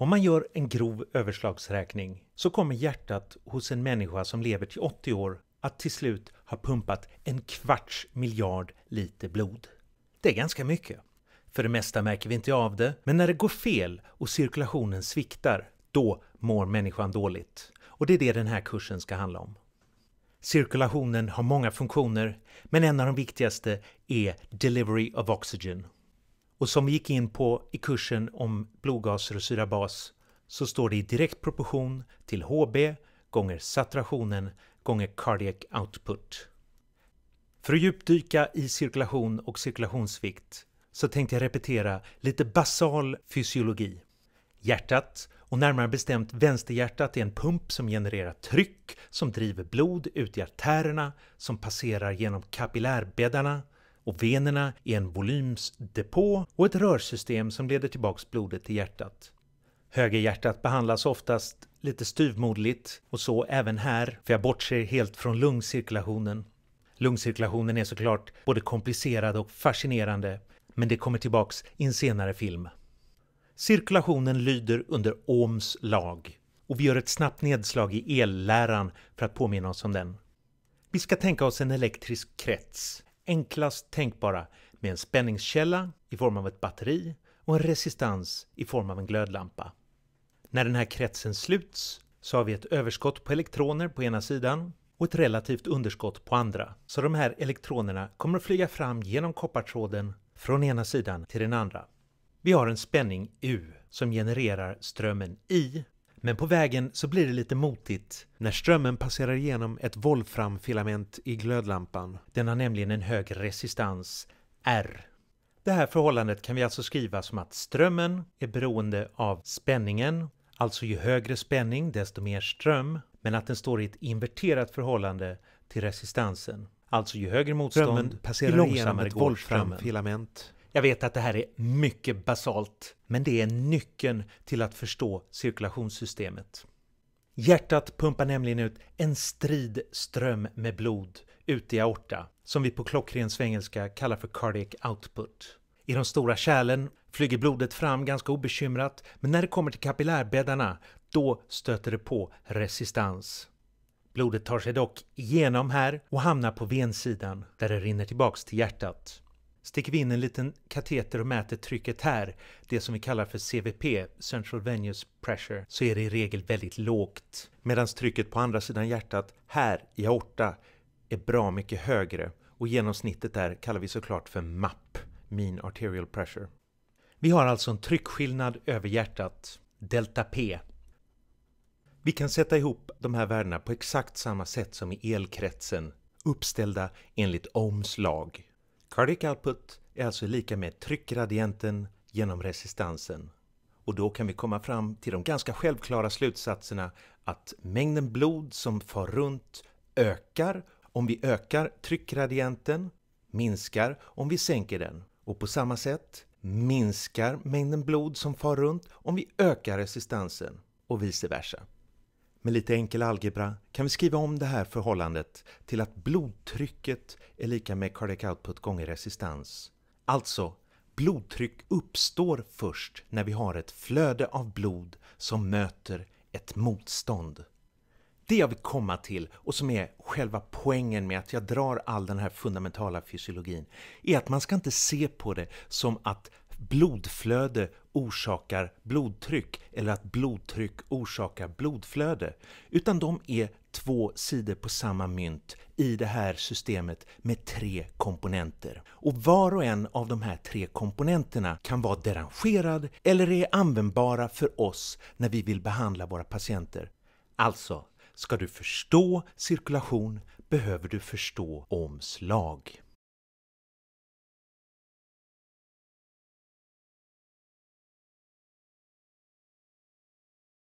Om man gör en grov överslagsräkning så kommer hjärtat hos en människa som lever till 80 år att till slut ha pumpat en kvarts miljard liter blod. Det är ganska mycket. För det mesta märker vi inte av det, men när det går fel och cirkulationen sviktar, då mår människan dåligt. Och det är det den här kursen ska handla om. Cirkulationen har många funktioner, men en av de viktigaste är Delivery of Oxygen och som vi gick in på i kursen om blodgaser och syrabas så står det i direkt proportion till HB gånger saturationen gånger cardiac output. För att djupdyka i cirkulation och cirkulationsvikt så tänkte jag repetera lite basal fysiologi. Hjärtat och närmare bestämt vänsterhjärtat är en pump som genererar tryck som driver blod ut i artärerna som passerar genom kapillärbäddarna och venerna är en volymsdepå och ett rörsystem som leder tillbaks blodet till hjärtat. Högerhjärtat behandlas oftast lite styvmoderligt och så även här, för jag bortser helt från lungcirkulationen. Lungcirkulationen är såklart både komplicerad och fascinerande, men det kommer tillbaks i en senare film. Cirkulationen lyder under Ohms lag och vi gör ett snabbt nedslag i elläran för att påminna oss om den. Vi ska tänka oss en elektrisk krets, enklast tänkbara med en spänningskälla i form av ett batteri och en resistans i form av en glödlampa. När den här kretsen sluts så har vi ett överskott på elektroner på ena sidan och ett relativt underskott på andra. Så de här elektronerna kommer att flyga fram genom koppartråden från ena sidan till den andra. Vi har en spänning U som genererar strömmen I men på vägen så blir det lite motigt när strömmen passerar igenom ett volframfilament i glödlampan. Den har nämligen en hög resistans, R. Det här förhållandet kan vi alltså skriva som att strömmen är beroende av spänningen, alltså ju högre spänning desto mer ström, men att den står i ett inverterat förhållande till resistansen. Alltså ju högre motstånd, strömmen ju långsammare går strömmen. Jag vet att det här är mycket basalt, men det är nyckeln till att förstå cirkulationssystemet. Hjärtat pumpar nämligen ut en strid ström med blod ut i aorta, som vi på klockren svengelska kallar för cardiac output. I de stora kärlen flyger blodet fram ganska obekymrat, men när det kommer till kapillärbäddarna, då stöter det på resistans. Blodet tar sig dock igenom här och hamnar på vensidan där det rinner tillbaks till hjärtat. Sticker vi in en liten kateter och mäter trycket här, det som vi kallar för CVP, Central Venous Pressure, så är det i regel väldigt lågt. Medan trycket på andra sidan hjärtat, här i aorta, är bra mycket högre och genomsnittet där kallar vi såklart för MAP, Mean Arterial Pressure. Vi har alltså en tryckskillnad över hjärtat, delta P. Vi kan sätta ihop de här värdena på exakt samma sätt som i elkretsen, uppställda enligt Ohms lag. Cardiac output är alltså lika med tryckgradienten genom resistansen. Och då kan vi komma fram till de ganska självklara slutsatserna att mängden blod som far runt ökar om vi ökar tryckgradienten, minskar om vi sänker den. Och på samma sätt minskar mängden blod som far runt om vi ökar resistansen och vice versa. Med lite enkel algebra kan vi skriva om det här förhållandet till att blodtrycket är lika med cardiac output gånger resistans. Alltså, blodtryck uppstår först när vi har ett flöde av blod som möter ett motstånd. Det jag vill komma till och som är själva poängen med att jag drar all den här fundamentala fysiologin är att man ska inte se på det som att blodflöde orsakar blodtryck eller att blodtryck orsakar blodflöde, utan de är två sidor på samma mynt i det här systemet med tre komponenter. Och var och en av de här tre komponenterna kan vara derangerad eller är användbara för oss när vi vill behandla våra patienter. Alltså, ska du förstå cirkulation behöver du förstå omslag.